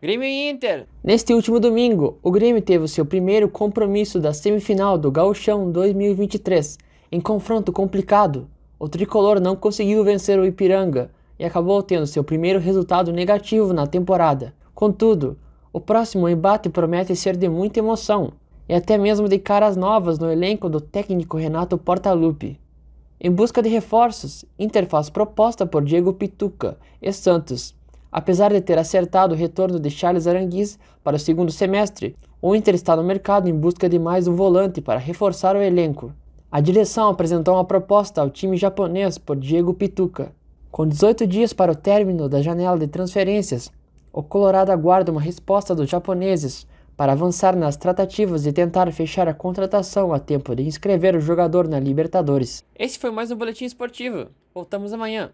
Grêmio e Inter. Neste último domingo, o Grêmio teve o seu primeiro compromisso da semifinal do Gauchão 2023. Em confronto complicado, o tricolor não conseguiu vencer o Ipiranga e acabou tendo seu primeiro resultado negativo na temporada. Contudo, o próximo embate promete ser de muita emoção e até mesmo de caras novas no elenco do técnico Renato Portaluppi. Em busca de reforços, Inter faz proposta por Diego Pituca e Santos, Apesar de ter acertado o retorno de Charles Aranguiz para o segundo semestre, o Inter está no mercado em busca de mais um volante para reforçar o elenco. A direção apresentou uma proposta ao time japonês por Diego Pituca. Com 18 dias para o término da janela de transferências, o Colorado aguarda uma resposta dos japoneses para avançar nas tratativas e tentar fechar a contratação a tempo de inscrever o jogador na Libertadores. Esse foi mais um Boletim Esportivo. Voltamos amanhã.